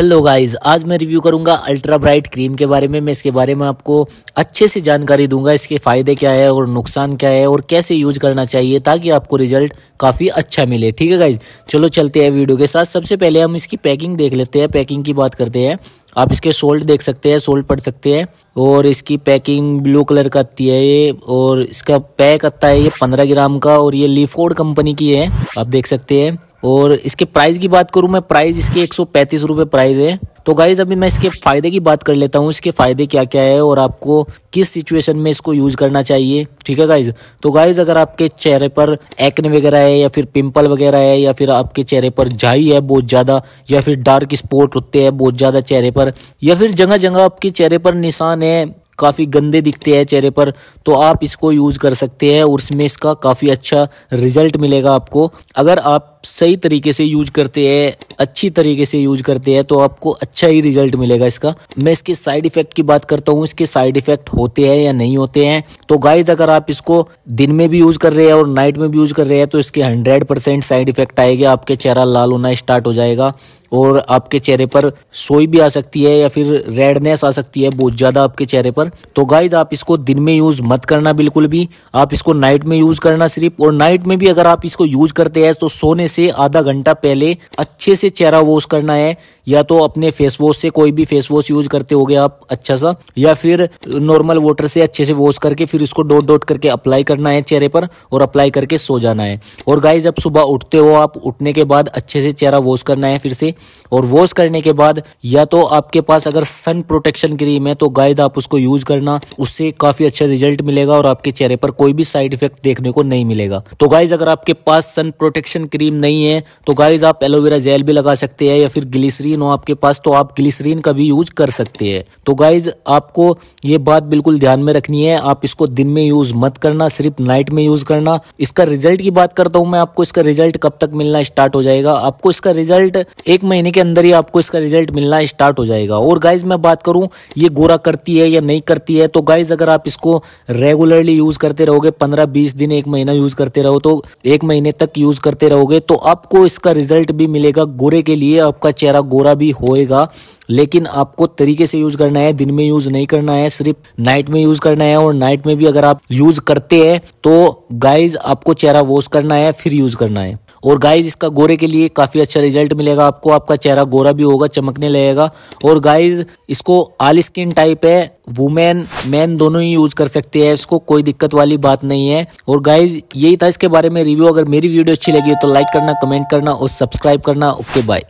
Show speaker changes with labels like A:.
A: hello guys आज मैं review करूंगा अल्ट्रा ब्राइट क्रीम के बारे में मैं इसके बारे में आपको अच्छे से जानकारी दूंगा इसके फ़ायदे क्या है और नुकसान क्या है और कैसे यूज करना चाहिए ताकि आपको रिजल्ट काफ़ी अच्छा मिले ठीक है गाइज चलो चलते हैं वीडियो के साथ सबसे पहले हम इसकी पैकिंग देख लेते हैं पैकिंग की बात करते हैं आप इसके सोल्ट देख सकते हैं सोल्ट पड़ सकते हैं और इसकी पैकिंग ब्लू कलर का आती है ये और इसका पैक आता है ये पंद्रह ग्राम का और ये लीफोर्ड कंपनी की है आप देख सकते हैं और इसके प्राइस की बात करूँ मैं प्राइस इसके एक सौ प्राइस है तो गाइज अभी मैं इसके फ़ायदे की बात कर लेता हूँ इसके फ़ायदे क्या क्या है और आपको किस सिचुएशन में इसको यूज़ करना चाहिए ठीक है गाइज तो गाइज अगर आपके चेहरे पर एक्ने वगैरह है या फिर पिंपल वगैरह है या फिर आपके चेहरे पर जाई है बहुत ज़्यादा या फिर डार्क स्पॉट होते हैं बहुत ज़्यादा चेहरे पर या फिर जगह जगह आपके चेहरे पर निशान है काफ़ी गंदे दिखते हैं चेहरे पर तो आप इसको यूज़ कर सकते हैं और इसमें इसका काफ़ी अच्छा रिजल्ट मिलेगा आपको अगर आप सही तरीके से यूज करते हैं अच्छी तरीके से यूज करते हैं तो आपको अच्छा ही रिजल्ट मिलेगा इसका मैं इसके साइड इफेक्ट की बात करता हूँ इसके साइड इफेक्ट होते हैं या नहीं होते हैं तो गाइज अगर आप इसको दिन में भी यूज कर रहे हैं और नाइट में भी यूज कर रहे हैं तो इसके हंड्रेड परसेंट साइड इफेक्ट आएगा आपके चेहरा लाल होना स्टार्ट हो जाएगा और आपके चेहरे पर सोई भी आ सकती है या फिर रेडनेस आ सकती है बहुत ज़्यादा आपके चेहरे पर तो गाइज आप इसको दिन में यूज़ मत करना बिल्कुल भी आप इसको नाइट में यूज़ करना सिर्फ और नाइट में भी अगर आप इसको यूज़ करते हैं तो सोने से आधा घंटा पहले अच्छे से चेहरा वॉश करना है या तो अपने फेस वॉश से कोई भी फेस वॉश यूज करते हो आप अच्छा सा या फिर नॉर्मल वाटर से अच्छे से वॉश करके फिर इसको डॉट डॉट करके अप्लाई करना है चेहरे पर और अप्लाई करके सो जाना है और गाइज जब सुबह उठते हो आप उठने के बाद अच्छे से चेहरा वॉश करना है फिर से और वॉश करने के बाद या तो आपके पास अगर सन प्रोटेक्शन क्रीम है तो गाइज आप उसको यूज करना उससे काफी अच्छा रिजल्ट मिलेगा और आपके चेहरे पर कोई भी साइड इफेक्ट देखने को नहीं मिलेगा तो गाइज अगर आपके पास सन प्रोटेक्शन क्रीम नहीं है तो गाइज आप एलोवेरा जेल भी लगा सकते हैं या फिर ग्लिसरीन हो आपके पास तो आप ग्लिसरीन का भी यूज कर सकते हैं तो गाइज आपको ये बात बिल्कुल ध्यान में रखनी है आप इसको दिन में यूज मत करना सिर्फ नाइट में यूज करना इसका रिजल्ट की बात करता हूँ मैं आपको इसका रिजल्ट कब तक मिलना स्टार्ट हो जाएगा आपको इसका रिजल्ट एक महीने के अंदर ही आपको इसका रिजल्ट मिलना स्टार्ट हो जाएगा और गाइज मैं बात करूँ ये गोरा करती है या नहीं करती है तो गाइज अगर आप इसको रेगुलरली यूज करते रहोगे पंद्रह बीस दिन एक महीना यूज करते रहो तो एक महीने तक यूज करते रहोगे तो तो आपको इसका रिजल्ट भी मिलेगा गोरे के लिए आपका चेहरा गोरा भी होएगा लेकिन आपको तरीके से यूज करना है दिन में यूज नहीं करना है सिर्फ नाइट में यूज करना है और नाइट में भी अगर आप यूज करते हैं तो गाइज आपको चेहरा वॉश करना है फिर यूज करना है और गाइज इसका गोरे के लिए काफ़ी अच्छा रिजल्ट मिलेगा आपको आपका चेहरा गोरा भी होगा चमकने लगेगा और गाइज इसको आल स्किन टाइप है वुमेन मैन दोनों ही यूज कर सकते हैं इसको कोई दिक्कत वाली बात नहीं है और गाइज यही था इसके बारे में रिव्यू अगर मेरी वीडियो अच्छी लगी तो लाइक करना कमेंट करना और सब्सक्राइब करना ओके बाय